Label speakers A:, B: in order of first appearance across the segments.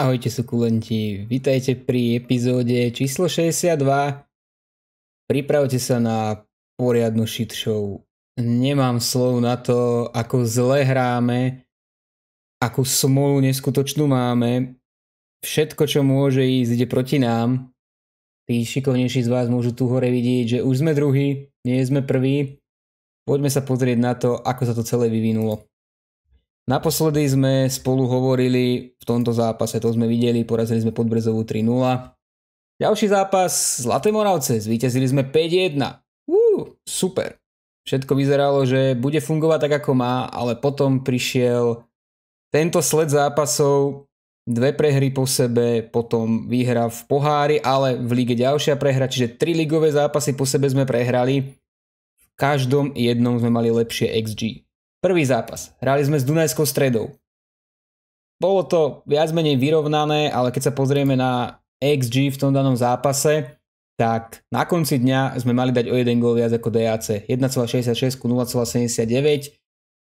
A: Ahojte sukulenti, vitajte pri epizóde číslo 62. Pripravte sa na poriadnu shit show. Nemám slov na to, ako zle hráme, akú smolu neskutočnú máme. Všetko, čo môže ísť, ide proti nám. Tí šikovnejší z vás môžu tu hore vidieť, že už sme druhí, nie sme prví. Poďme sa pozrieť na to, ako sa to celé vyvinulo. Naposledy sme spolu hovorili v tomto zápase, to sme videli, porazili sme Podbrezovú 3-0. Ďalší zápas Zlaté Moravce, zvíťazili sme 5-1. Uú, super. Všetko vyzeralo, že bude fungovať tak ako má, ale potom prišiel tento sled zápasov, dve prehry po sebe, potom výhra v pohári, ale v lige ďalšia prehra, čiže tri ligové zápasy po sebe sme prehrali. V každom jednom sme mali lepšie XG. Prvý zápas. Hrali sme s Dunajskou stredou. Bolo to viac menej vyrovnané, ale keď sa pozrieme na XG v tom danom zápase, tak na konci dňa sme mali dať o jeden gól viac ako DAC. 1,66 ku 0,79.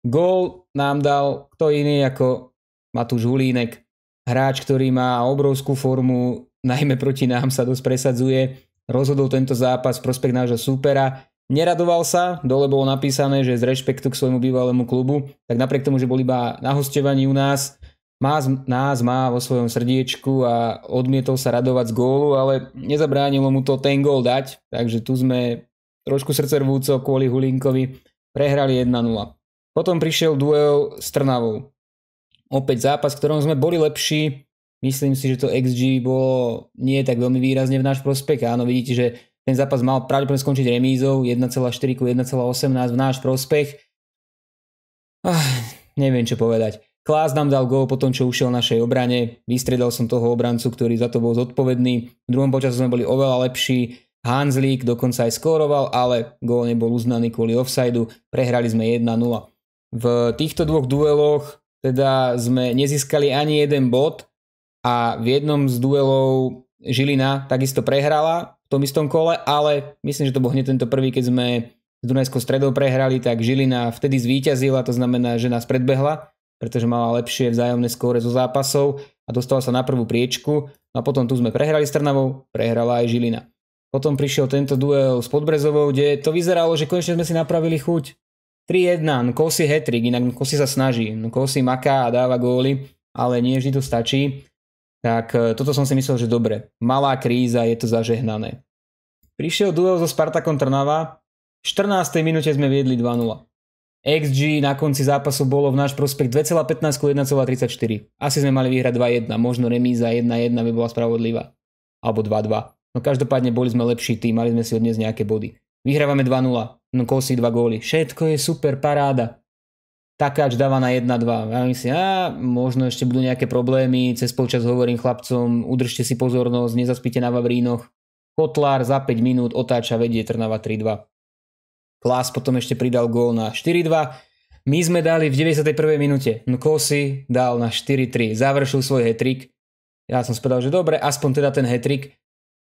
A: Gól nám dal kto iný ako Matúš Hulínek, hráč, ktorý má obrovskú formu, najmä proti nám sa dosť presadzuje. Rozhodol tento zápas prospekt nášho supera. Neradoval sa, dole bolo napísané, že z rešpektu k svojmu bývalému klubu, tak napriek tomu, že bol iba na hostovaní u nás, má, nás má vo svojom srdiečku a odmietol sa radovať z gólu, ale nezabránilo mu to ten gól dať, takže tu sme trošku srdcervúco kvôli Hulinkovi prehrali 1-0. Potom prišiel duel s Trnavou. Opäť zápas, v ktorom sme boli lepší, myslím si, že to XG bolo nie tak veľmi výrazne v náš prospech. Áno, vidíte, že ten zápas mal pravdepodobne skončiť remízou 1,4 ku 1,18 v náš prospech. Ach, neviem čo povedať. Klás nám dal gól po tom, čo ušiel našej obrane. Vystredal som toho obrancu, ktorý za to bol zodpovedný. V druhom počasu sme boli oveľa lepší. Hanzlík dokonca aj skóroval, ale gól nebol uznaný kvôli offsideu. Prehrali sme 1-0. V týchto dvoch dueloch teda sme nezískali ani jeden bod a v jednom z duelov Žilina takisto prehrala tom istom kole, ale myslím, že to bol hneď tento prvý, keď sme s Dunajskou stredou prehrali, tak Žilina vtedy zvíťazila, to znamená, že nás predbehla, pretože mala lepšie vzájomné skóre zo zápasov a dostala sa na prvú priečku. No a potom tu sme prehrali s Trnavou, prehrala aj Žilina. Potom prišiel tento duel s Podbrezovou, kde to vyzeralo, že konečne sme si napravili chuť. 3-1, no Kosi hetrik, inak no Kosi sa snaží, Kosi maká a dáva góly, ale nie vždy to stačí. Tak e, toto som si myslel, že dobre, malá kríza, je to zažehnané. Prišiel duel so Spartakom Trnava, v 14. minúte sme viedli 2-0. XG na konci zápasu bolo v náš prospekt 2,15 ku 1,34. Asi sme mali vyhrať 2-1, možno remíza 1-1 by bola spravodlivá. Alebo 2-2. No každopádne boli sme lepší tým, mali sme si odniesť nejaké body. Vyhrávame 2-0, no kosí 2 góly. Všetko je super, paráda. Takáč dáva na 1-2. Ja myslím, a možno ešte budú nejaké problémy, cez polčas hovorím chlapcom, udržte si pozornosť, nezaspíte na Vavrínoch. Kotlár za 5 minút otáča vedie Trnava 3-2. Klas potom ešte pridal gól na 4-2. My sme dali v 91. minúte. Nkosi dal na 4-3. Završil svoj hetrik. Ja som spadal, že dobre, aspoň teda ten hetrik.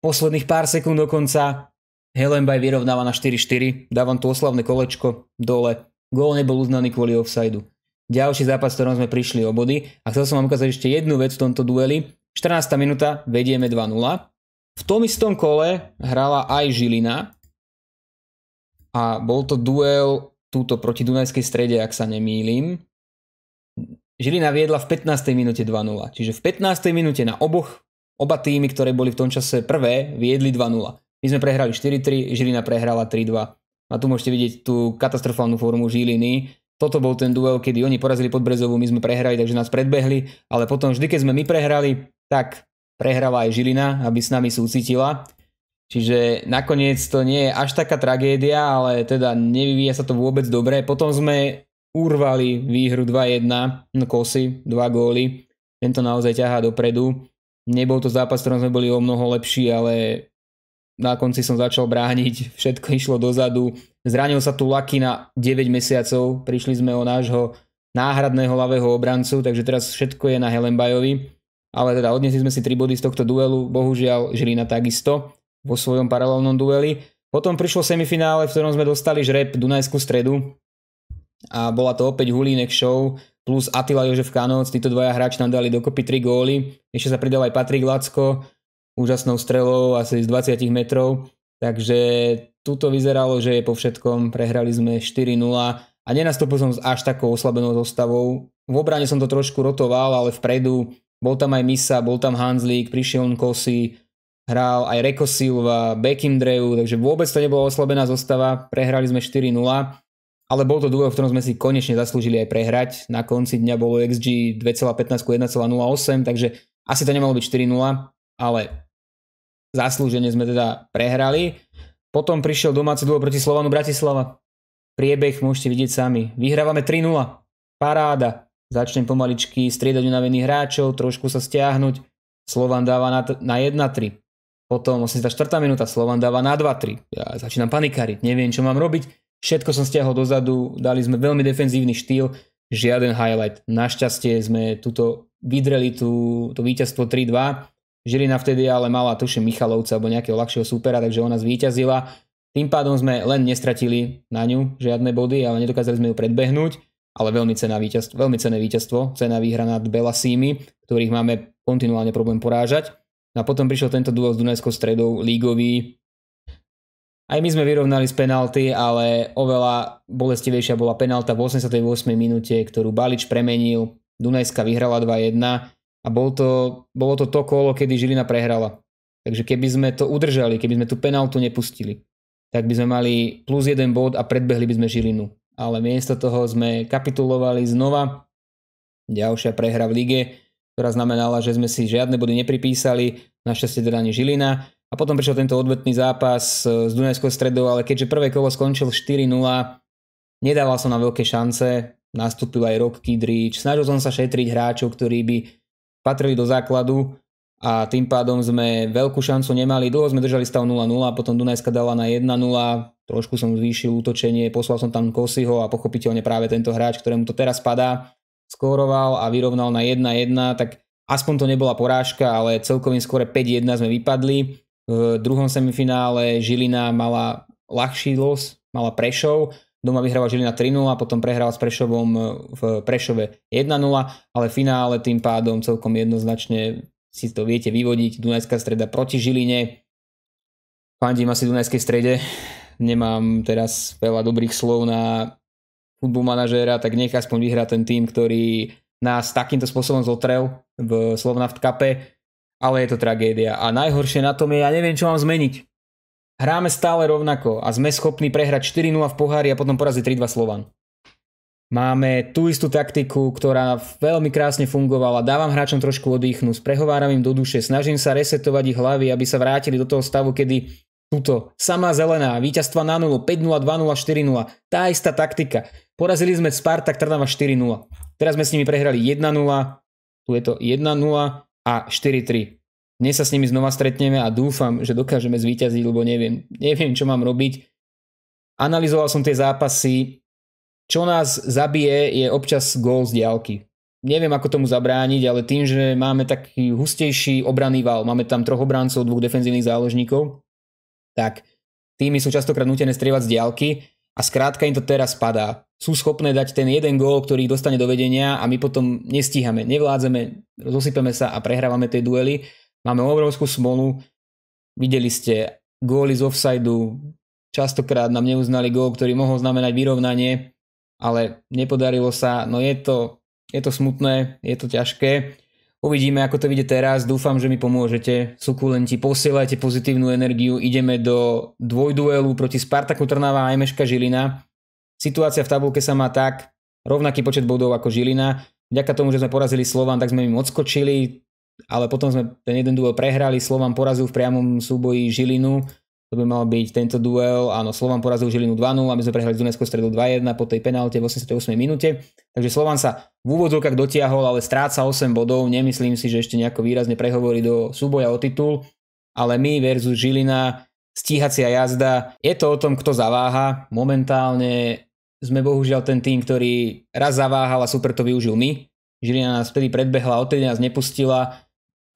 A: Posledných pár sekúnd dokonca Helenbaj vyrovnáva na 4-4. Dávam tu oslavné kolečko dole. Gól nebol uznaný kvôli offside Ďalší zápas, v ktorom sme prišli o body. A chcel som vám ukázať ešte jednu vec v tomto dueli. 14. minúta, vedieme 2-0. V tom istom kole hrala aj Žilina. A bol to duel túto proti Dunajskej strede, ak sa nemýlim. Žilina viedla v 15. minúte 2-0. Čiže v 15. minúte na oboch, oba týmy, ktoré boli v tom čase prvé, viedli 2-0. My sme prehrali 4-3, Žilina prehrala 3-2. A tu môžete vidieť tú katastrofálnu formu Žiliny. Toto bol ten duel, kedy oni porazili pod brezovú, my sme prehrali, takže nás predbehli, ale potom vždy, keď sme my prehrali, tak prehrala aj Žilina, aby s nami súcitila. Čiže nakoniec to nie je až taká tragédia, ale teda nevyvíja sa to vôbec dobre. Potom sme urvali výhru 2-1, kosy, dva góly. Tento naozaj ťahá dopredu. Nebol to zápas, ktorom sme boli o mnoho lepší, ale na konci som začal brániť, všetko išlo dozadu. Zranil sa tu Laky na 9 mesiacov, prišli sme o nášho náhradného ľavého obrancu, takže teraz všetko je na Helenbajovi. Ale teda odnesli sme si 3 body z tohto duelu, bohužiaľ Žilina takisto vo svojom paralelnom dueli. Potom prišlo semifinále, v ktorom sme dostali žreb Dunajskú stredu a bola to opäť Hulínek show plus Atila Jožef Kanoc, títo dvaja hráči nám dali dokopy 3 góly, ešte sa pridal aj Patrik Lacko, úžasnou strelou asi z 20 metrov, takže tuto vyzeralo, že je po všetkom, prehrali sme 4-0 a nenastúpil som s až takou oslabenou zostavou. V obrane som to trošku rotoval, ale vpredu bol tam aj Misa, bol tam Hanslík, prišiel Nkosi, hral aj Reko Silva, Bekim Dreju, takže vôbec to nebola oslabená zostava, prehrali sme 4-0, ale bol to duel, v ktorom sme si konečne zaslúžili aj prehrať. Na konci dňa bolo XG 2,15 1,08, takže asi to nemalo byť 4-0, ale Zaslúžene sme teda prehrali. Potom prišiel domáci duel proti Slovanu Bratislava. Priebeh môžete vidieť sami. Vyhrávame 3-0. Paráda. Začnem pomaličky striedať unavených hráčov, trošku sa stiahnuť. Slovan dáva na, na 1-3. Potom 84. minúta, Slovan dáva na 2-3. Ja začínam panikáriť, neviem čo mám robiť. Všetko som stiahol dozadu, dali sme veľmi defenzívny štýl, žiaden highlight. Našťastie sme tuto vydreli tú, to víťazstvo 3-2 Žilina vtedy ale mala tuším Michalovca alebo nejakého ľahšieho súpera, takže ona zvíťazila. Tým pádom sme len nestratili na ňu žiadne body, ale nedokázali sme ju predbehnúť. Ale veľmi, cená víťazstvo, veľmi cené víťazstvo, cená výhra nad Belasími, ktorých máme kontinuálne problém porážať. No a potom prišiel tento duel s Dunajskou stredou, lígový. Aj my sme vyrovnali z penalty, ale oveľa bolestivejšia bola penalta v 88. minúte, ktorú Balič premenil. Dunajska vyhrala 2-1 a bol to, bolo to to kolo, kedy Žilina prehrala. Takže keby sme to udržali, keby sme tú penaltu nepustili, tak by sme mali plus jeden bod a predbehli by sme Žilinu. Ale miesto toho sme kapitulovali znova. Ďalšia prehra v lige, ktorá znamenala, že sme si žiadne body nepripísali, našťastie teda ani Žilina. A potom prišiel tento odvetný zápas e, s Dunajskou stredou, ale keďže prvé kolo skončil 4-0, nedával som na veľké šance, nastúpil aj Rob Kidrič, snažil som sa šetriť hráčov, ktorí by patrili do základu a tým pádom sme veľkú šancu nemali. Dlho sme držali stav 0-0, potom Dunajska dala na 1-0, trošku som zvýšil útočenie, poslal som tam Kosiho a pochopiteľne práve tento hráč, ktorému to teraz padá, skóroval a vyrovnal na 1-1, tak aspoň to nebola porážka, ale celkovým skôr 5-1 sme vypadli. V druhom semifinále Žilina mala ľahší los, mala Prešov Doma vyhrával Žilina 3-0 a potom prehral s Prešovom e, v Prešove 1-0, ale v finále tým pádom celkom jednoznačne si to viete vyvodiť. Dunajská streda proti Žiline. Fandím asi Dunajskej strede. Nemám teraz veľa dobrých slov na futbol manažéra, tak nech aspoň vyhrá ten tým, ktorý nás takýmto spôsobom zotrel v Slovnaft Cup, ale je to tragédia. A najhoršie na tom je, ja neviem, čo mám zmeniť hráme stále rovnako a sme schopní prehrať 4-0 v pohári a potom poraziť 3-2 Slovan. Máme tú istú taktiku, ktorá veľmi krásne fungovala. Dávam hráčom trošku oddychnúť, prehováram im do duše, snažím sa resetovať ich hlavy, aby sa vrátili do toho stavu, kedy túto samá zelená, víťazstva na 0, 5-0, 2-0, 4-0, tá istá taktika. Porazili sme Spartak Trnava 4-0. Teraz sme s nimi prehrali 1-0, tu je to 1-0 a dnes sa s nimi znova stretneme a dúfam, že dokážeme zvíťaziť, lebo neviem, neviem, čo mám robiť. Analizoval som tie zápasy. Čo nás zabije je občas gól z diálky. Neviem, ako tomu zabrániť, ale tým, že máme taký hustejší obranný val, máme tam troch obrancov, dvoch defenzívnych záložníkov, tak tými sú častokrát nutené strievať z diálky a skrátka im to teraz padá. Sú schopné dať ten jeden gól, ktorý dostane do vedenia a my potom nestíhame, nevládzeme, zosypeme sa a prehrávame tie duely Máme obrovskú smolu. Videli ste góly z offside Častokrát nám neuznali gól, ktorý mohol znamenať vyrovnanie, ale nepodarilo sa. No je to, je to smutné, je to ťažké. Uvidíme, ako to vyjde teraz. Dúfam, že mi pomôžete. Sukulenti, posielajte pozitívnu energiu. Ideme do dvojduelu proti Spartaku Trnava a Emeška Žilina. Situácia v tabulke sa má tak, rovnaký počet bodov ako Žilina. Vďaka tomu, že sme porazili Slovan, tak sme im odskočili ale potom sme ten jeden duel prehrali, Slovan porazil v priamom súboji Žilinu, to by mal byť tento duel, áno, Slovan porazil Žilinu 2-0 a my sme prehrali Dunesko stredu 2-1 po tej penálte v 88 minúte, takže Slovan sa v úvodzovkách dotiahol, ale stráca 8 bodov, nemyslím si, že ešte nejako výrazne prehovorí do súboja o titul, ale my versus Žilina, stíhacia jazda, je to o tom, kto zaváha, momentálne sme bohužiaľ ten tým, ktorý raz zaváhal a super to využil my, Žilina nás vtedy predbehla, odtedy nás nepustila,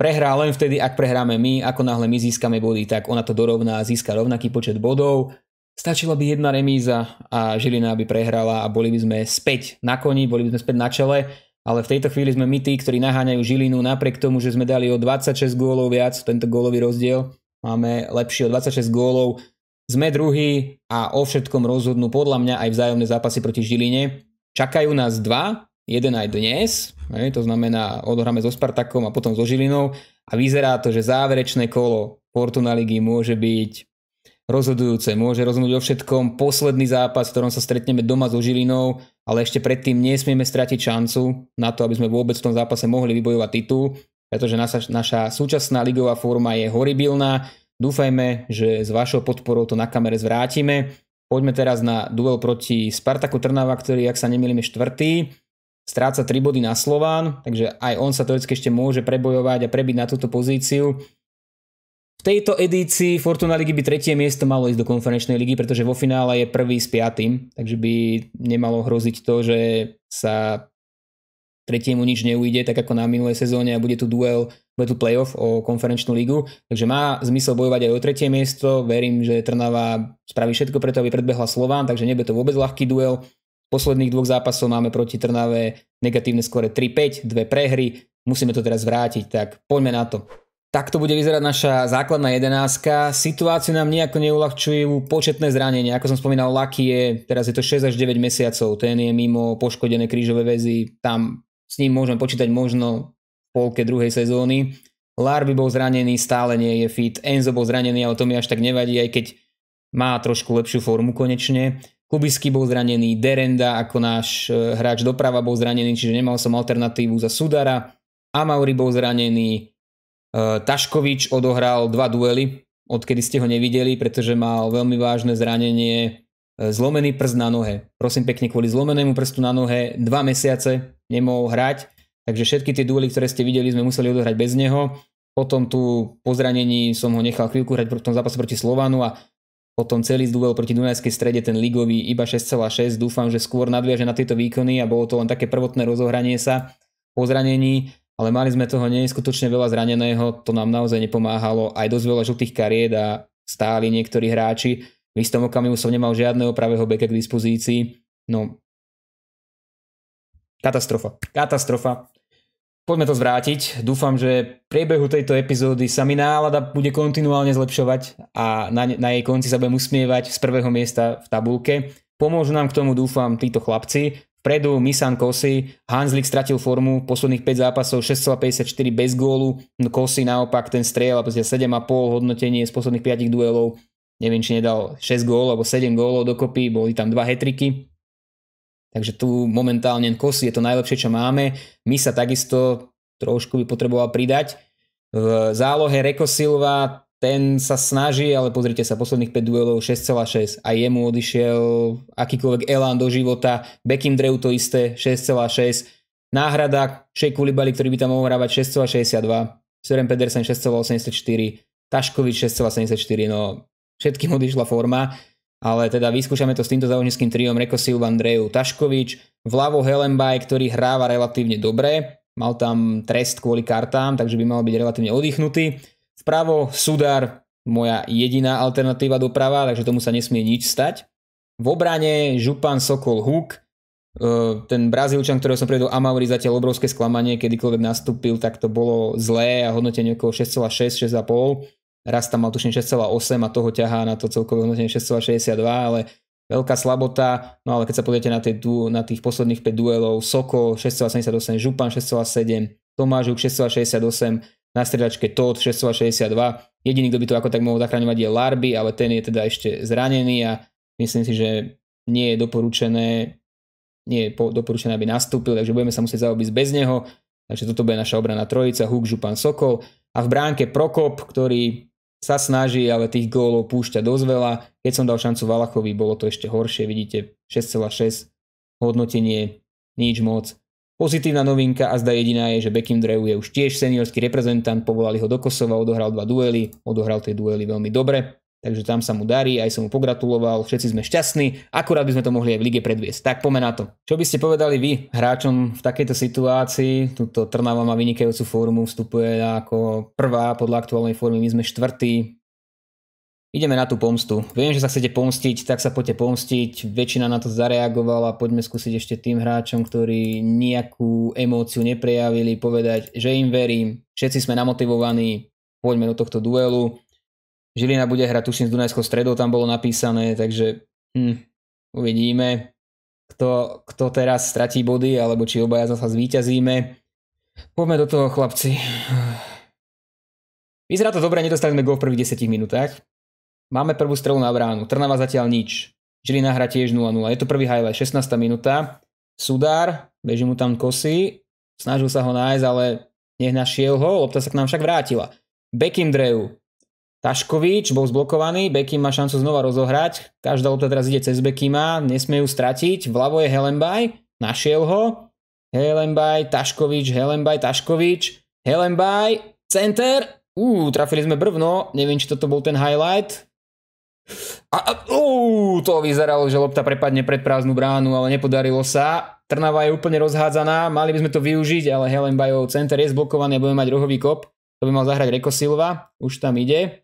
A: prehrá len vtedy, ak prehráme my, ako náhle my získame body, tak ona to dorovná a získa rovnaký počet bodov. Stačila by jedna remíza a Žilina by prehrala a boli by sme späť na koni, boli by sme späť na čele, ale v tejto chvíli sme my tí, ktorí naháňajú Žilinu napriek tomu, že sme dali o 26 gólov viac, tento gólový rozdiel, máme lepšie o 26 gólov, sme druhí a o všetkom rozhodnú podľa mňa aj vzájomné zápasy proti Žiline. Čakajú nás dva, jeden aj dnes, hej, to znamená odohráme so Spartakom a potom so Žilinou a vyzerá to, že záverečné kolo Fortuna ligy môže byť rozhodujúce, môže rozhodnúť o všetkom. Posledný zápas, v ktorom sa stretneme doma so Žilinou, ale ešte predtým nesmieme stratiť šancu na to, aby sme vôbec v tom zápase mohli vybojovať titul, pretože naša, naša súčasná ligová forma je horibilná. Dúfajme, že s vašou podporou to na kamere zvrátime. Poďme teraz na duel proti Spartaku Trnava, ktorý, ak sa nemýlim, je štvrtý stráca 3 body na Slován, takže aj on sa teoreticky ešte môže prebojovať a prebiť na túto pozíciu. V tejto edícii Fortuna ligy by tretie miesto malo ísť do konferenčnej ligy, pretože vo finále je prvý s piatým, takže by nemalo hroziť to, že sa tretiemu nič neujde, tak ako na minulej sezóne a bude tu duel, bude tu playoff o konferenčnú ligu. Takže má zmysel bojovať aj o tretie miesto. Verím, že Trnava spraví všetko preto, aby predbehla Slován, takže nebude to vôbec ľahký duel posledných dvoch zápasov máme proti Trnave negatívne skore 3-5, dve prehry, musíme to teraz vrátiť, tak poďme na to. Takto bude vyzerať naša základná jedenáska. Situáciu nám nejako neulahčujú početné zranenia. Ako som spomínal, Lucky je, teraz je to 6 až 9 mesiacov, ten je mimo poškodené krížové väzy, tam s ním môžeme počítať možno v polke druhej sezóny. Larby bol zranený, stále nie je fit, Enzo bol zranený, ale to mi až tak nevadí, aj keď má trošku lepšiu formu konečne. Kubisky bol zranený, Derenda ako náš e, hráč doprava bol zranený, čiže nemal som alternatívu za Sudara. Amauri bol zranený, e, Taškovič odohral dva duely, odkedy ste ho nevideli, pretože mal veľmi vážne zranenie, e, zlomený prst na nohe. Prosím pekne, kvôli zlomenému prstu na nohe dva mesiace nemohol hrať, takže všetky tie duely, ktoré ste videli, sme museli odohrať bez neho. Potom tu po zranení som ho nechal chvíľku hrať v tom zápase proti Slovanu a potom celý duel proti Dunajskej strede, ten ligový iba 6,6. Dúfam, že skôr nadviaže na tieto výkony a bolo to len také prvotné rozohranie sa po zranení, ale mali sme toho neskutočne veľa zraneného, to nám naozaj nepomáhalo. Aj dosť veľa žltých kariet a stáli niektorí hráči. V istom okamihu som nemal žiadneho pravého beka k dispozícii. No, katastrofa. Katastrofa. Poďme to zvrátiť. Dúfam, že priebehu tejto epizódy sa mi nálada bude kontinuálne zlepšovať a na, na jej konci sa budem usmievať z prvého miesta v tabulke. Pomôžu nám k tomu, dúfam, títo chlapci. Vpredu Misan Kosi, Hanslik stratil formu, posledných 5 zápasov 6,54 bez gólu, no Kosi naopak ten strieľa 7,5 hodnotenie z posledných 5 duelov, neviem či nedal 6 gólov alebo 7 gólov dokopy, boli tam 2 hetriky, Takže tu momentálne kosy je to najlepšie, čo máme. My sa takisto trošku by potreboval pridať. V zálohe Reko Silva ten sa snaží, ale pozrite sa, posledných 5 duelov 6,6 a jemu odišiel akýkoľvek elán do života. Bekim Drew to isté, 6,6. Náhrada Shea Kulibali, ktorý by tam mohol hrávať 6,62. Sören Pedersen 6,84. Taškovič 6,74. No, všetkým odišla forma ale teda vyskúšame to s týmto záložnickým triom Reko Silva Andreju Taškovič, vľavo Helenbaj, ktorý hráva relatívne dobre, mal tam trest kvôli kartám, takže by mal byť relatívne oddychnutý. Vpravo Sudar, moja jediná alternatíva doprava, takže tomu sa nesmie nič stať. V obrane Župan Sokol Huk, e, ten Brazílčan, ktorého som predol Amauri, zatiaľ obrovské sklamanie, kedykoľvek nastúpil, tak to bolo zlé a hodnotenie okolo 6,6, 6,5 raz tam mal tuším 6,8 a toho ťahá na to celkové hodnotenie 6,62, ale veľká slabota, no ale keď sa pozriete na, tie na tých posledných 5 duelov, Soko 6,78, Župan 6,7, Tomážuk 6,68, na stredačke Todd 6,62. Jediný, kto by to ako tak mohol zachraňovať je Larby, ale ten je teda ešte zranený a myslím si, že nie je doporučené, nie je doporučené, aby nastúpil, takže budeme sa musieť zaobísť bez neho. Takže toto bude naša obrana trojica, Huk, Župan, Sokol. A v bránke Prokop, ktorý sa snaží, ale tých gólov púšťa dosť veľa. Keď som dal šancu Valachovi, bolo to ešte horšie, vidíte 6,6 hodnotenie, nič moc. Pozitívna novinka a zda jediná je, že Bekim Drew je už tiež seniorský reprezentant, povolali ho do Kosova, odohral dva duely, odohral tie duely veľmi dobre. Takže tam sa mu darí, aj som mu pogratuloval, všetci sme šťastní, akurát by sme to mohli aj v lige predviesť. Tak poďme na to. Čo by ste povedali vy hráčom v takejto situácii? Tuto Trnava má vynikajúcu formu, vstupuje ako prvá podľa aktuálnej formy, my sme štvrtí. Ideme na tú pomstu. Viem, že sa chcete pomstiť, tak sa poďte pomstiť. Väčšina na to zareagovala. Poďme skúsiť ešte tým hráčom, ktorí nejakú emóciu neprejavili, povedať, že im verím, všetci sme namotivovaní, poďme do tohto duelu Žilina bude hrať tuším s Dunajskou stredou, tam bolo napísané, takže hm, uvidíme, kto, kto teraz stratí body, alebo či obaja zase zvíťazíme. Poďme do toho, chlapci. Vyzerá to dobre, nedostali sme go v prvých 10 minútach. Máme prvú strelu na bránu, Trnava zatiaľ nič. Žilina hra tiež 0-0, je to prvý highlight, 16. minúta. Sudár, beží mu tam kosy, snažil sa ho nájsť, ale nech našiel ho, lopta sa k nám však vrátila. Bekim Taškovič bol zblokovaný, Bekim má šancu znova rozohrať, každá lopta teraz ide cez Bekima, nesmie ju stratiť, vľavo je Helenbaj, našiel ho, Helenbaj, Taškovič, Helenbaj, Taškovič, Helenbaj, center, uú, trafili sme brvno, neviem, či toto bol ten highlight, a, a to vyzeralo, že lopta prepadne pred prázdnu bránu, ale nepodarilo sa. Trnava je úplne rozhádzaná, mali by sme to využiť, ale Helenbajov center je zblokovaný a budeme mať rohový kop. To by mal zahrať Reko Silva, už tam ide.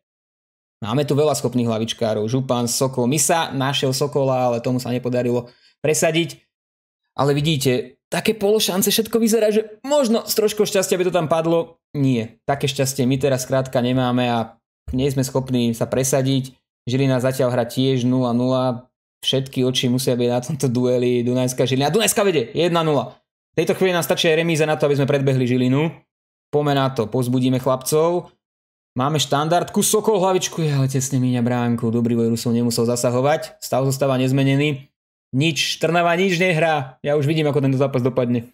A: Máme tu veľa schopných hlavičkárov. Župan, Sokol. Misa našiel Sokola, ale tomu sa nepodarilo presadiť. Ale vidíte, také pološance všetko vyzerá, že možno s troškou šťastia by to tam padlo. Nie, také šťastie my teraz krátka nemáme a nie sme schopní sa presadiť. Žilina zatiaľ hra tiež 0-0. Všetky oči musia byť na tomto dueli Dunajská Žilina. Dunajská vede 1-0. V tejto chvíli nám stačí aj remíza na to, aby sme predbehli Žilinu. Pomená to, pozbudíme chlapcov Máme štandardku, Sokol hlavičku, je ale tesne míňa bránku. Dobrý boj Rusov nemusel zasahovať, stav zostáva nezmenený. Nič, Trnava nič nehrá. Ja už vidím, ako tento zápas dopadne.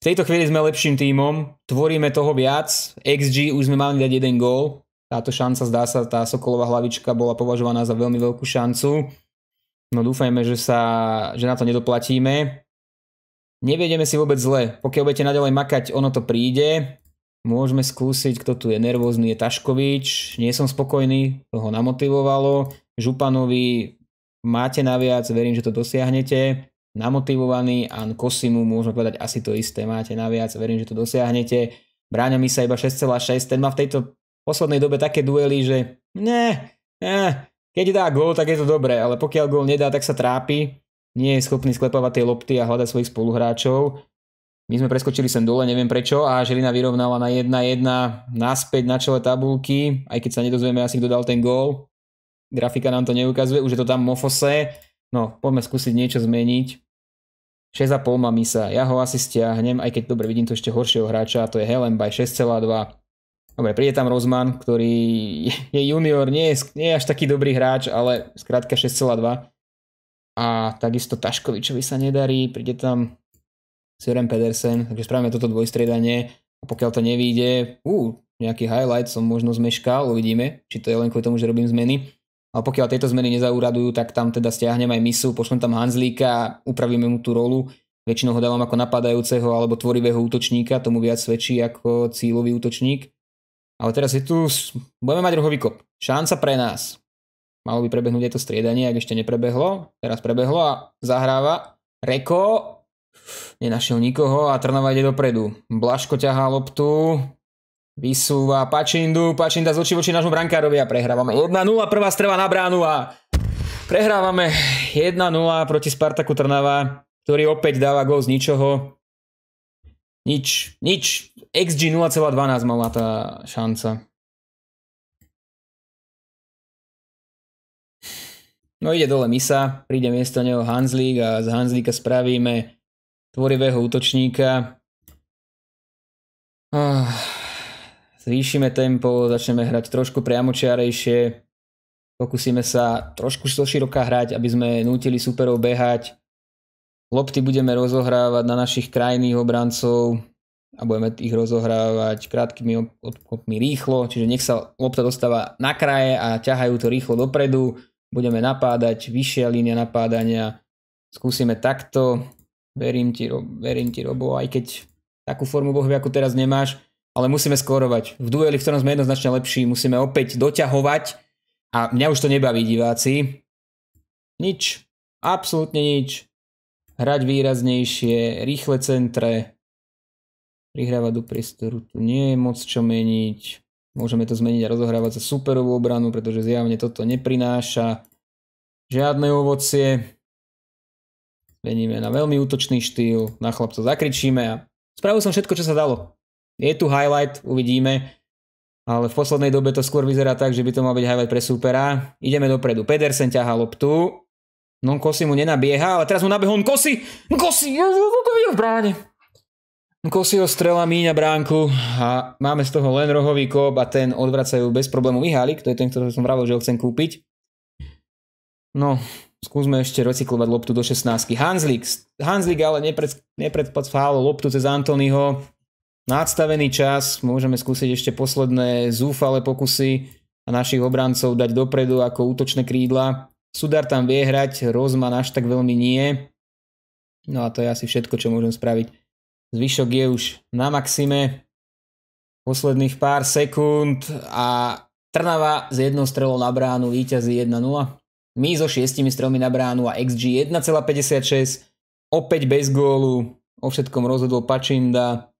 A: V tejto chvíli sme lepším tímom, tvoríme toho viac. XG už sme mali dať jeden gól. Táto šanca, zdá sa, tá Sokolová hlavička bola považovaná za veľmi veľkú šancu. No dúfajme, že, sa, že na to nedoplatíme. Nevedeme si vôbec zle. Pokiaľ budete naďalej makať, ono to príde. Môžeme skúsiť, kto tu je nervózny, je Taškovič. Nie som spokojný, to ho namotivovalo. Županovi máte naviac, verím, že to dosiahnete. Namotivovaný a Kosimu môžeme povedať asi to isté, máte naviac, verím, že to dosiahnete. Bráňa mi sa iba 6,6, ten má v tejto poslednej dobe také duely, že ne, ne, keď dá gól, tak je to dobré, ale pokiaľ gól nedá, tak sa trápi. Nie je schopný sklepovať tie lopty a hľadať svojich spoluhráčov. My sme preskočili sem dole, neviem prečo, a Žilina vyrovnala na 1-1 naspäť na čele tabulky, aj keď sa nedozvieme asi, kto dal ten gól. Grafika nám to neukazuje, už je to tam Mofose. No, poďme skúsiť niečo zmeniť. 6,5 má misa, ja ho asi stiahnem, aj keď dobre vidím to ešte horšieho hráča, to je Helen by 6,2. Dobre, príde tam Rozman, ktorý je junior, nie je, nie je až taký dobrý hráč, ale skrátka 6,2. A takisto Taškovičovi sa nedarí, príde tam Sören Pedersen, takže spravíme toto dvojstriedanie a pokiaľ to nevíde, ú, nejaký highlight som možno zmeškal, uvidíme, či to je len kvôli tomu, že robím zmeny. Ale pokiaľ tieto zmeny nezauradujú, tak tam teda stiahnem aj misu, pošlem tam Hanzlíka a upravíme mu tú rolu. Väčšinou ho dávam ako napadajúceho alebo tvorivého útočníka, tomu viac svedčí ako cílový útočník. Ale teraz je tu, budeme mať rohový kop. Šanca pre nás. Malo by prebehnúť aj to striedanie, ak ešte neprebehlo. Teraz prebehlo a zahráva Reko Nenašiel nikoho a Trnava ide dopredu. Blaško ťahá loptu, vysúva Pačindu, Pačinda z očí voči nášmu brankárovi a prehrávame 1-0, prvá strela na bránu a prehrávame 1-0 proti Spartaku Trnava, ktorý opäť dáva gol z ničoho. Nič, nič. XG 0,12 mala tá šanca. No ide dole Misa, príde miesto neho Hanslík a z Hanslíka spravíme tvorivého útočníka. Ah, zvýšime tempo, začneme hrať trošku priamočiarejšie, pokúsime sa trošku široká hrať, aby sme nútili superov behať. Lopty budeme rozohrávať na našich krajných obrancov a budeme ich rozohrávať krátkými odkopmi rýchlo, čiže nech sa lopta dostáva na kraje a ťahajú to rýchlo dopredu. Budeme napádať, vyššia línia napádania, skúsime takto, Verím ti, Rob, verím ti, Robo, aj keď takú formu bohvie ako teraz nemáš, ale musíme skorovať. V dueli, v ktorom sme jednoznačne lepší, musíme opäť doťahovať a mňa už to nebaví, diváci. Nič, absolútne nič. Hrať výraznejšie, rýchle centre, prihrávať do priestoru, tu nie je moc čo meniť. Môžeme to zmeniť a rozohrávať za superovú obranu, pretože zjavne toto neprináša žiadne ovocie. Meníme na veľmi útočný štýl, na chlapca zakričíme a spravil som všetko, čo sa dalo. Je tu highlight, uvidíme, ale v poslednej dobe to skôr vyzerá tak, že by to mal byť highlight pre supera. Ideme dopredu, Pedersen ťahá loptu, no Kosi mu nenabieha, ale teraz mu nabehol kosi. Kosi Je v bráne! ho strela míňa bránku a máme z toho len rohový kop a ten odvracajú bez problému Mihálik, to je ten, ktorý som vravil, že ho chcem kúpiť. No, skúsme ešte recyklovať loptu do 16. Hanzlik, Hanzlik ale nepred, nepredpadfálo loptu cez Antonyho. Nadstavený čas, môžeme skúsiť ešte posledné zúfale pokusy a našich obrancov dať dopredu ako útočné krídla. Sudar tam vie hrať, Rozman až tak veľmi nie. No a to je asi všetko, čo môžem spraviť. Zvyšok je už na maxime. Posledných pár sekúnd a Trnava z jednou strelou na bránu víťazí 1-0. My so šiestimi strelmi na bránu a XG 1,56, opäť bez gólu, o všetkom rozhodol Pačinda.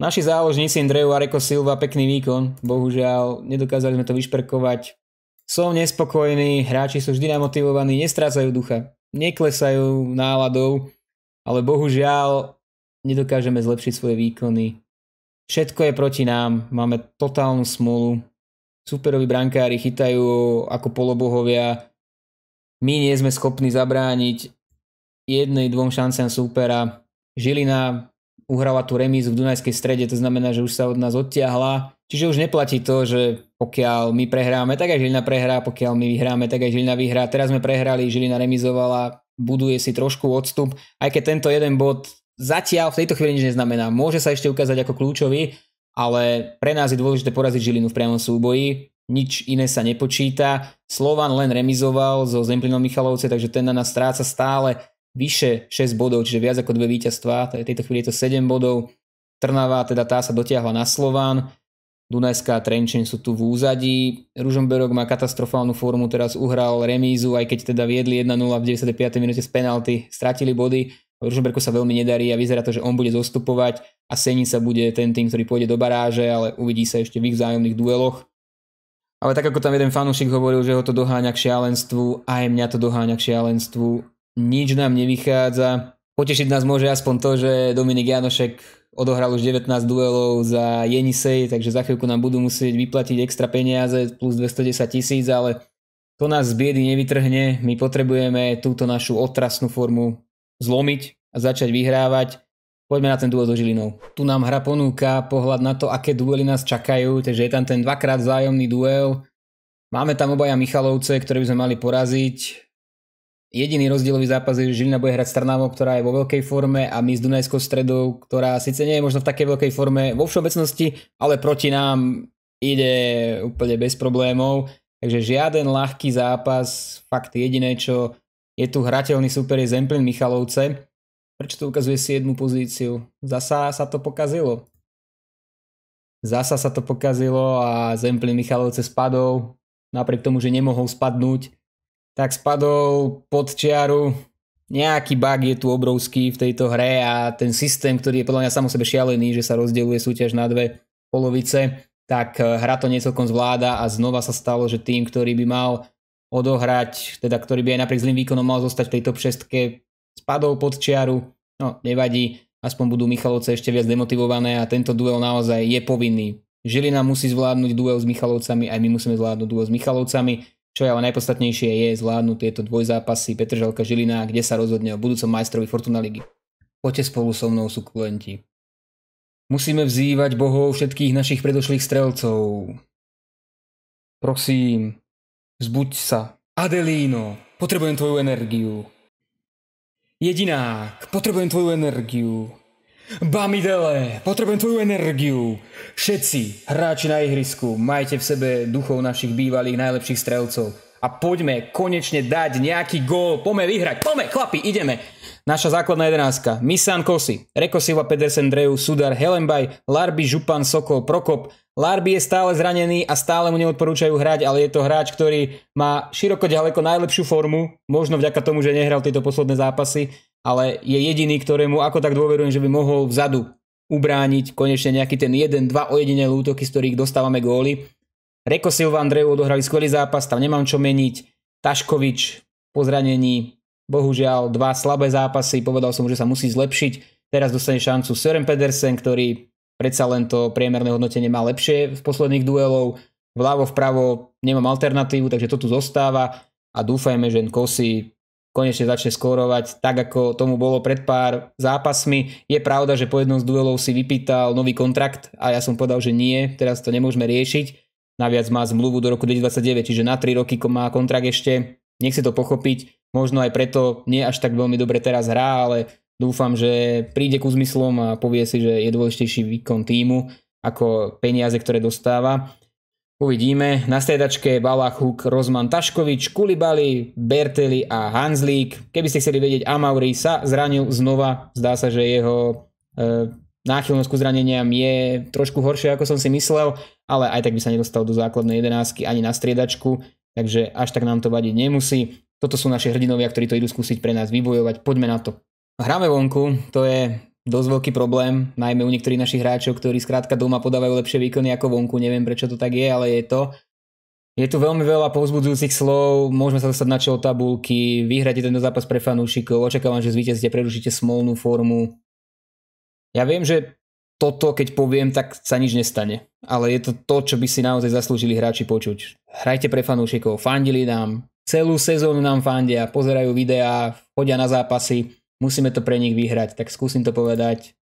A: Naši záložníci Andreju a Reko Silva pekný výkon, bohužiaľ nedokázali sme to vyšperkovať. Som nespokojný, hráči sú vždy namotivovaní, nestrácajú ducha, neklesajú náladou, ale bohužiaľ nedokážeme zlepšiť svoje výkony. Všetko je proti nám, máme totálnu smolu. Superoví brankári chytajú ako polobohovia, my nie sme schopní zabrániť jednej, dvom šancem súpera. Žilina uhrala tú remízu v Dunajskej strede, to znamená, že už sa od nás odtiahla. Čiže už neplatí to, že pokiaľ my prehráme, tak aj Žilina prehrá, pokiaľ my vyhráme, tak aj Žilina vyhrá. Teraz sme prehrali, Žilina remizovala, buduje si trošku odstup, aj keď tento jeden bod zatiaľ v tejto chvíli nič neznamená. Môže sa ešte ukázať ako kľúčový, ale pre nás je dôležité poraziť Žilinu v priamom súboji nič iné sa nepočíta. Slovan len remizoval so Zemplinom Michalovce, takže ten na nás stráca stále vyše 6 bodov, čiže viac ako dve víťazstva. V tejto chvíli je to 7 bodov. Trnava, teda tá sa dotiahla na Slovan. Dunajská a Trenčín sú tu v úzadí. Ružomberok má katastrofálnu formu, teraz uhral remízu, aj keď teda viedli 1-0 v 95. minúte z penalty, stratili body. Ružomberku sa veľmi nedarí a vyzerá to, že on bude zostupovať a Senica bude ten tým, ktorý pôjde do baráže, ale uvidí sa ešte v ich vzájomných dueloch. Ale tak ako tam jeden fanúšik hovoril, že ho to doháňa k šialenstvu, aj mňa to doháňa k šialenstvu. Nič nám nevychádza. Potešiť nás môže aspoň to, že Dominik Janošek odohral už 19 duelov za Jenisej, takže za chvíľku nám budú musieť vyplatiť extra peniaze plus 210 tisíc, ale to nás z biedy nevytrhne. My potrebujeme túto našu otrasnú formu zlomiť a začať vyhrávať. Poďme na ten duel so Žilinou. Tu nám hra ponúka pohľad na to, aké duely nás čakajú, takže je tam ten dvakrát vzájomný duel. Máme tam obaja Michalovce, ktoré by sme mali poraziť. Jediný rozdielový zápas je, že Žilina bude hrať s Trnavou, ktorá je vo veľkej forme a my s Dunajskou stredou, ktorá síce nie je možno v takej veľkej forme vo všeobecnosti, ale proti nám ide úplne bez problémov. Takže žiaden ľahký zápas, fakt jediné čo je tu hrateľný super je Zemplín Michalovce. Prečo to ukazuje 7 pozíciu? Zasa sa to pokazilo. Zasa sa to pokazilo a Zemplín Michalovce spadol, napriek tomu, že nemohol spadnúť, tak spadol pod čiaru. Nejaký bug je tu obrovský v tejto hre a ten systém, ktorý je podľa mňa samo sebe šialený, že sa rozdeluje súťaž na dve polovice, tak eh, hra to niecelkom zvláda a znova sa stalo, že tým, ktorý by mal odohrať, teda ktorý by aj napriek zlým výkonom mal zostať v tej top 6 spadol pod čiaru, no nevadí, aspoň budú Michalovce ešte viac demotivované a tento duel naozaj je povinný. Žilina musí zvládnuť duel s Michalovcami, aj my musíme zvládnuť duel s Michalovcami. Čo je ale najpodstatnejšie je zvládnuť tieto dvojzápasy Petržalka Žilina, kde sa rozhodne o budúcom majstrovi Fortuna Ligy. Poďte spolu so mnou, klienti. Musíme vzývať bohov všetkých našich predošlých strelcov. Prosím, zbuď sa. Adelíno, potrebujem tvoju energiu. Jedinák, potrebujem tvoju energiu. Bamidele, potrebujem tvoju energiu. Všetci hráči na ihrisku, majte v sebe duchov našich bývalých najlepších strelcov a poďme konečne dať nejaký gól. Poďme vyhrať, poďme chlapi, ideme. Naša základná jedenáska. Misan Kosi, Rekosiva, Pedersen, Dreju, Sudar, Helenbaj, Larby, Župan, Sokol, Prokop, Larby je stále zranený a stále mu neodporúčajú hrať, ale je to hráč, ktorý má široko ďaleko najlepšiu formu, možno vďaka tomu, že nehral tieto posledné zápasy, ale je jediný, ktorému ako tak dôverujem, že by mohol vzadu ubrániť konečne nejaký ten 1-2 ojedinelé útoky, z ktorých dostávame góly. Reko Silva Andreju odohrali skvelý zápas, tam nemám čo meniť. Taškovič po zranení, bohužiaľ dva slabé zápasy, povedal som že sa musí zlepšiť. Teraz dostane šancu Søren Pedersen, ktorý predsa len to priemerné hodnotenie má lepšie v posledných duelov, vľavo, vpravo nemám alternatívu, takže to tu zostáva a dúfajme, že Nkosi konečne začne skórovať tak, ako tomu bolo pred pár zápasmi. Je pravda, že po jednom z duelov si vypýtal nový kontrakt a ja som povedal, že nie, teraz to nemôžeme riešiť. Naviac má zmluvu do roku 2029, čiže na 3 roky má kontrakt ešte. Nech si to pochopiť, možno aj preto nie až tak veľmi dobre teraz hrá, ale Dúfam, že príde ku zmyslom a povie si, že je dôležitejší výkon týmu ako peniaze, ktoré dostáva. Uvidíme. Na striedačke Balachuk, Rozman Taškovič, Kulibali, Berteli a Hanzlík. Keby ste chceli vedieť, Amauri sa zranil znova. Zdá sa, že jeho e, náchylnosť ku zraneniam je trošku horšia, ako som si myslel, ale aj tak by sa nedostal do základnej jedenásky ani na striedačku, takže až tak nám to vadiť nemusí. Toto sú naši hrdinovia, ktorí to idú skúsiť pre nás vybojovať. Poďme na to. Hráme vonku, to je dosť veľký problém, najmä u niektorých našich hráčov, ktorí skrátka doma podávajú lepšie výkony ako vonku, neviem prečo to tak je, ale je to. Je tu veľmi veľa povzbudzujúcich slov, môžeme sa dostať na čelo tabulky, vyhráte tento zápas pre fanúšikov, očakávam, že zvíťazíte, prerušíte smolnú formu. Ja viem, že toto, keď poviem, tak sa nič nestane. Ale je to to, čo by si naozaj zaslúžili hráči počuť. Hrajte pre fanúšikov, fandili nám, celú sezónu nám fandia, pozerajú videá, chodia na zápasy musíme to pre nich vyhrať, tak skúsim to povedať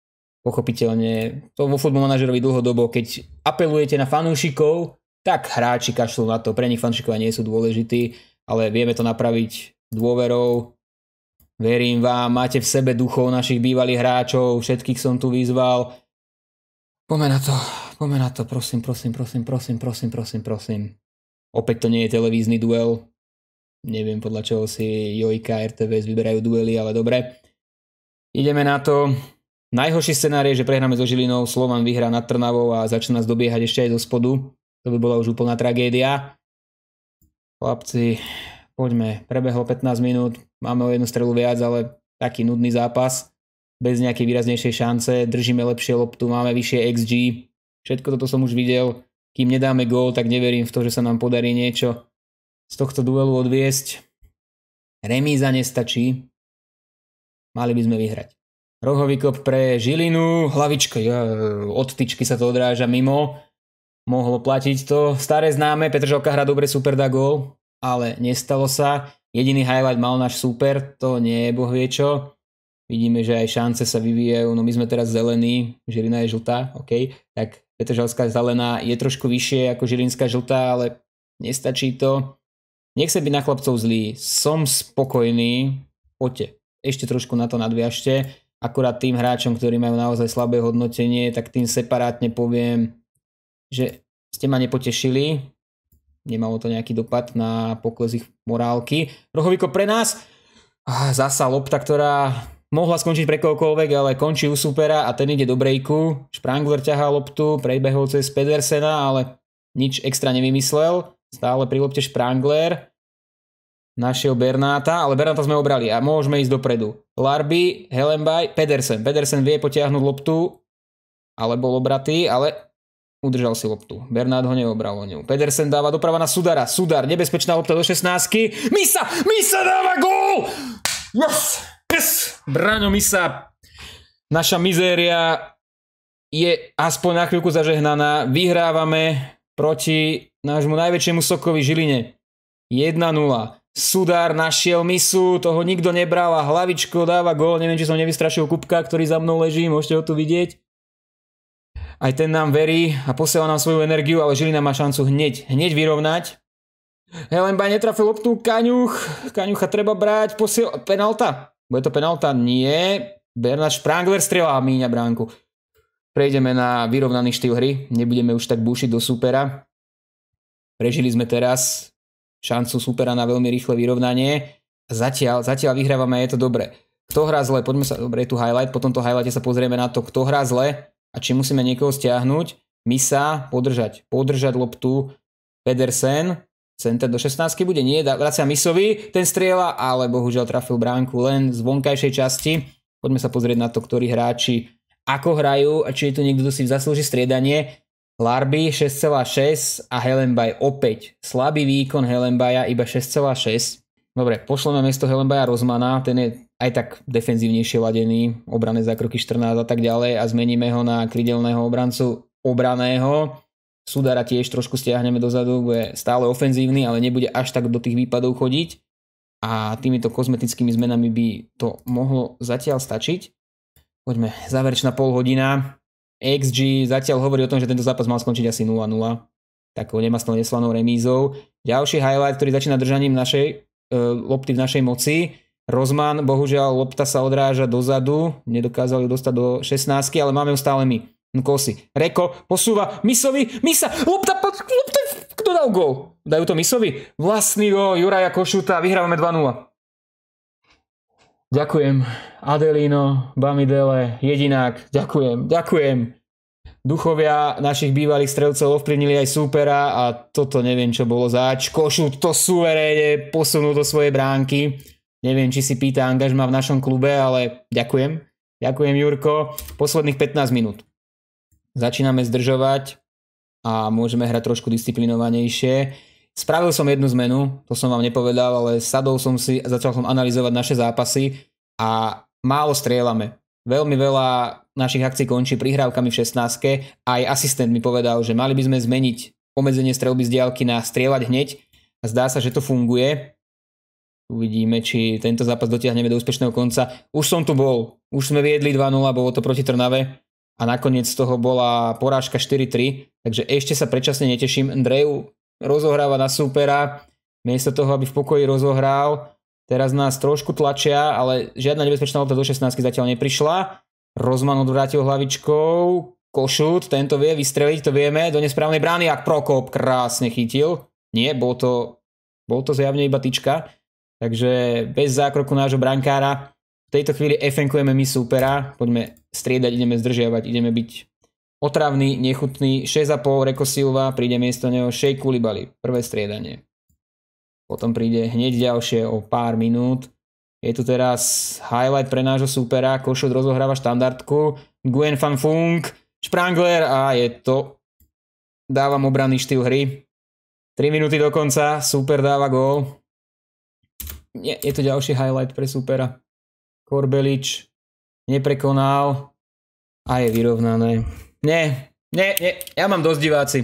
A: pochopiteľne. To vo futbol manažerovi dlhodobo, keď apelujete na fanúšikov, tak hráči kašľú na to, pre nich fanúšikovia nie sú dôležití, ale vieme to napraviť dôverou, verím vám, máte v sebe duchov našich bývalých hráčov, všetkých som tu vyzval, Poďme na to, poďme na to, prosím, prosím, prosím, prosím, prosím, prosím, prosím. Opäť to nie je televízny duel. Neviem podľa čoho si Jojka a RTVS vyberajú duely, ale dobre. Ideme na to. Najhorší scenár je, že prehráme so Žilinou, Slovan vyhrá nad Trnavou a začne nás dobiehať ešte aj zo spodu. To by bola už úplná tragédia. Chlapci, poďme, prebehlo 15 minút, máme o jednu strelu viac, ale taký nudný zápas. Bez nejakej výraznejšej šance, držíme lepšie loptu, máme vyššie XG. Všetko toto som už videl. Kým nedáme gól, tak neverím v to, že sa nám podarí niečo z tohto duelu odviesť. Remíza nestačí, Mali by sme vyhrať. Rohový kop pre Žilinu, hlavička, ja, od tyčky sa to odráža mimo. Mohlo platiť to staré známe, Žalka hrá dobre super da gól, ale nestalo sa. Jediný highlight mal náš super, to nie je boh vie čo. Vidíme, že aj šance sa vyvíjajú, no my sme teraz zelení, Žilina je žltá, OK. Tak Petržalská zelená je trošku vyššie ako Žilinská žltá, ale nestačí to. sa byť na chlapcov zlý, som spokojný, poďte ešte trošku na to nadviažte. Akurát tým hráčom, ktorí majú naozaj slabé hodnotenie, tak tým separátne poviem, že ste ma nepotešili, nemalo to nejaký dopad na pokles ich morálky. Rohoviko pre nás, zasa lopta, ktorá mohla skončiť pre kohokoľvek, ale končí u supera a ten ide do breaku. Šprangler ťahá loptu, prebehol cez Pedersena, ale nič extra nevymyslel. Stále pri lopte Sprangler našiel Bernáta, ale Bernáta sme obrali a môžeme ísť dopredu. Larby, Helenbaj, Pedersen. Pedersen vie potiahnuť loptu, ale bol obratý, ale udržal si loptu. Bernát ho neobral o ňu. Pedersen dáva doprava na Sudara. Sudar, nebezpečná lopta do 16. Misa! Misa dáva gól! Yes! Yes! Braňo Misa! Naša mizéria je aspoň na chvíľku zažehnaná. Vyhrávame proti nášmu najväčšiemu sokovi Žiline. 1-0. Sudár našiel misu, toho nikto nebral a hlavičko dáva gól. Neviem, či som nevystrašil Kupka, ktorý za mnou leží, môžete ho tu vidieť. Aj ten nám verí a posiela nám svoju energiu, ale Žilina má šancu hneď, hneď vyrovnať. Helenba netrafil loptu, Kaňuch, Kaňucha treba brať, posiela... penalta. Bude to penalta? Nie. Bernard Sprangler strieľa a míňa bránku. Prejdeme na vyrovnaný štýl hry, nebudeme už tak búšiť do supera. Prežili sme teraz šancu supera na veľmi rýchle vyrovnanie. Zatiaľ, zatiaľ vyhrávame je to dobre. Kto hrá zle? Poďme sa, dobre, je tu highlight, po tomto highlighte sa pozrieme na to, kto hrá zle a či musíme niekoho stiahnuť. My sa, podržať, podržať loptu. Pedersen, center do 16 bude, nie, vracia Misovi, ten strieľa, ale bohužiaľ trafil bránku len z vonkajšej časti. Poďme sa pozrieť na to, ktorí hráči ako hrajú a či je tu niekto, kto si zaslúži striedanie. Larby 6,6 a Helenbaj opäť. Slabý výkon Helenbaja iba 6,6. Dobre, pošleme mesto Helenbaja Rozmana, ten je aj tak defenzívnejšie ladený, obrané zákroky 14 a tak ďalej a zmeníme ho na krydelného obrancu obraného. Sudara tiež trošku stiahneme dozadu, bude stále ofenzívny, ale nebude až tak do tých výpadov chodiť a týmito kozmetickými zmenami by to mohlo zatiaľ stačiť. Poďme, záverečná pol hodina. XG zatiaľ hovorí o tom, že tento zápas mal skončiť asi 0-0, takou nemastnou neslanou remízou. Ďalší highlight, ktorý začína držaním našej e, lopty v našej moci. Rozman, bohužiaľ, lopta sa odráža dozadu, nedokázali dostať do 16, ale máme ju stále my. Nkosi. Reko posúva Misovi, Misa, lopta, lopta, kto dal gol? Dajú to Misovi? Vlastný gol, Juraja Košuta, vyhrávame 2-0. Ďakujem Adelino, Bamidele, Jedinák, ďakujem, ďakujem. Duchovia našich bývalých strelcov ovplyvnili aj súpera a toto neviem, čo bolo zač. Košut to suveréne posunul do svojej bránky. Neviem, či si pýta angažma v našom klube, ale ďakujem. Ďakujem, Jurko. Posledných 15 minút. Začíname zdržovať a môžeme hrať trošku disciplinovanejšie. Spravil som jednu zmenu, to som vám nepovedal, ale sadol som si a začal som analyzovať naše zápasy a málo strieľame. Veľmi veľa našich akcií končí prihrávkami v 16. Aj asistent mi povedal, že mali by sme zmeniť pomedzenie strelby z diaľky na strieľať hneď a zdá sa, že to funguje. Uvidíme, či tento zápas dotiahneme do úspešného konca. Už som tu bol. Už sme viedli 2-0, bolo to proti Trnave a nakoniec z toho bola porážka 4-3, takže ešte sa predčasne neteším. Dreju rozohráva na supera, miesto toho, aby v pokoji rozohral. Teraz nás trošku tlačia, ale žiadna nebezpečná lopta do 16 zatiaľ neprišla. Rozman odvrátil hlavičkou, Košut, tento vie vystreliť, to vieme, do nesprávnej brány, ak Prokop krásne chytil. Nie, bol to, bol to zjavne iba tyčka. Takže bez zákroku nášho brankára v tejto chvíli efenkujeme my supera, poďme striedať, ideme zdržiavať, ideme byť Otravný, nechutný, 6,5 Reko Silva, príde miesto neho Shea Koulibaly, prvé striedanie. Potom príde hneď ďalšie o pár minút. Je tu teraz highlight pre nášho supera, Košut rozohráva štandardku, Gwen Fan Funk, Sprangler a je to... Dávam obranný štýl hry. 3 minúty do konca, super dáva gól. Je, je to ďalší highlight pre supera. Korbelič neprekonal a je vyrovnané. Nie, nie, nie, ja mám dosť diváci.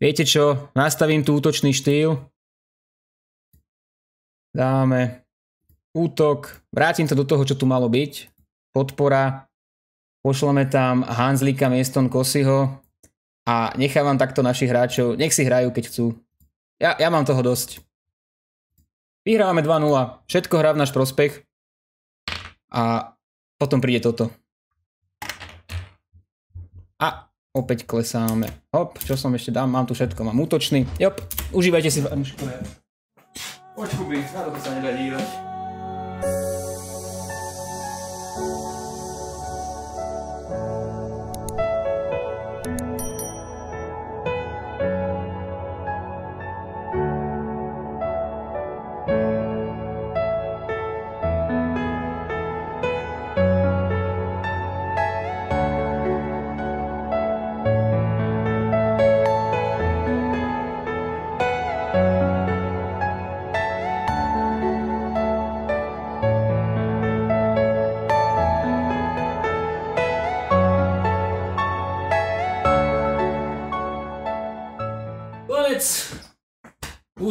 A: Viete čo, nastavím tu útočný štýl. Dáme útok, vrátim to do toho, čo tu malo byť. Podpora, pošleme tam Hanzlíka miestom Kosiho a nechávam takto našich hráčov, nech si hrajú, keď chcú. Ja, ja mám toho dosť. Vyhrávame 2-0, všetko hrá v náš prospech a potom príde toto. A opäť klesáme. Hop, čo som ešte dám? Mám tu všetko, mám útočný. Jop, užívajte si... Poď, Kubi, na to sa nedá dívať.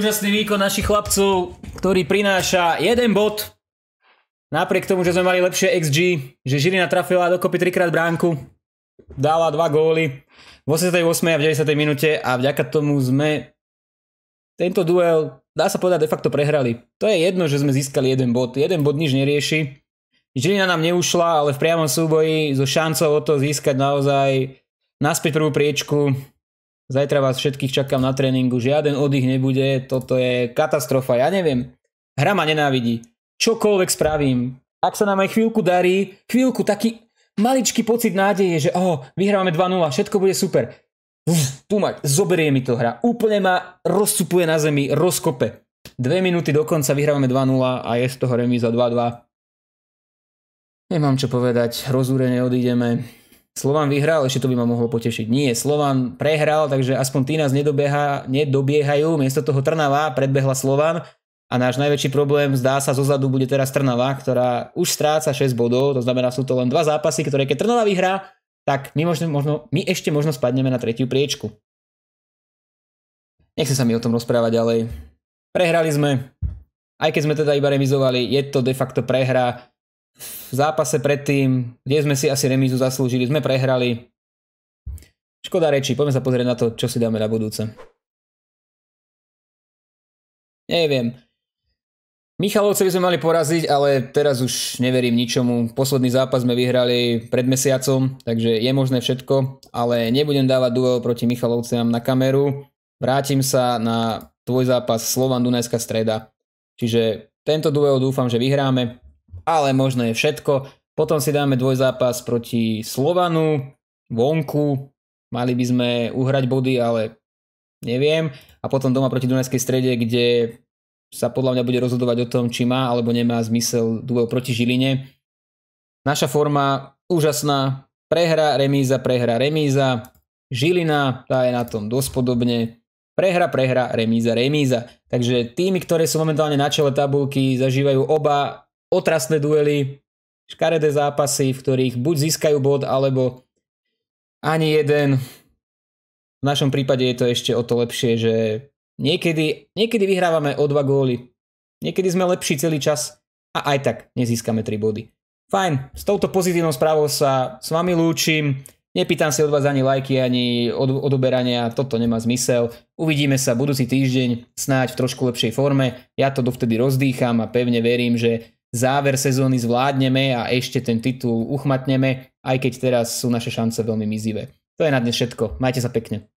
A: úžasný výkon našich chlapcov, ktorý prináša jeden bod. Napriek tomu, že sme mali lepšie XG, že Žilina trafila dokopy trikrát bránku, dala dva góly v 88. a v 90. minúte a vďaka tomu sme tento duel, dá sa povedať, de facto prehrali. To je jedno, že sme získali jeden bod. Jeden bod nič nerieši. Žilina nám neušla, ale v priamom súboji so šancou o to získať naozaj naspäť prvú priečku Zajtra vás všetkých čakám na tréningu, žiaden oddych nebude, toto je katastrofa, ja neviem. Hra ma nenávidí. Čokoľvek spravím. Ak sa nám aj chvíľku darí, chvíľku taký maličký pocit nádeje, že oh, vyhrávame 2-0, všetko bude super. Uf, pumať, zoberie mi to hra. Úplne ma rozcupuje na zemi, rozkope. Dve minúty dokonca vyhrávame 2-0 a je z toho remíza 2-2. Nemám čo povedať, rozúrene odídeme. Slovan vyhral, ešte to by ma mohlo potešiť. Nie, Slovan prehral, takže aspoň tí nás nedobieha, nedobiehajú. Miesto toho Trnava predbehla Slovan a náš najväčší problém zdá sa zozadu bude teraz Trnava, ktorá už stráca 6 bodov, to znamená sú to len dva zápasy, ktoré keď Trnava vyhrá, tak my, možno, možno, my ešte možno spadneme na tretiu priečku. Nechce sa mi o tom rozprávať ďalej. Prehrali sme, aj keď sme teda iba remizovali, je to de facto prehra v zápase predtým, kde sme si asi remízu zaslúžili, sme prehrali. Škoda reči, poďme sa pozrieť na to, čo si dáme na budúce. Neviem. Michalovce by sme mali poraziť, ale teraz už neverím ničomu. Posledný zápas sme vyhrali pred mesiacom, takže je možné všetko, ale nebudem dávať duel proti Michalovcem na kameru. Vrátim sa na tvoj zápas Slovan Dunajská streda. Čiže tento duel dúfam, že vyhráme ale možno je všetko. Potom si dáme dvojzápas proti Slovanu, vonku, mali by sme uhrať body, ale neviem. A potom doma proti Dunajskej strede, kde sa podľa mňa bude rozhodovať o tom, či má alebo nemá zmysel duel proti Žiline. Naša forma úžasná, prehra, remíza, prehra, remíza. Žilina, tá je na tom dosť podobne. Prehra, prehra, remíza, remíza. Takže týmy, ktoré sú momentálne na čele tabulky, zažívajú oba otrasné duely, škaredé zápasy, v ktorých buď získajú bod, alebo ani jeden. V našom prípade je to ešte o to lepšie, že niekedy, niekedy vyhrávame o dva góly, niekedy sme lepší celý čas a aj tak nezískame 3 body. Fajn, s touto pozitívnou správou sa s vami lúčim. Nepýtam si od vás ani lajky, ani od, odoberania, toto nemá zmysel. Uvidíme sa budúci týždeň, snáď v trošku lepšej forme. Ja to dovtedy rozdýcham a pevne verím, že záver sezóny zvládneme a ešte ten titul uchmatneme, aj keď teraz sú naše šance veľmi mizivé. To je na dnes všetko. Majte sa pekne.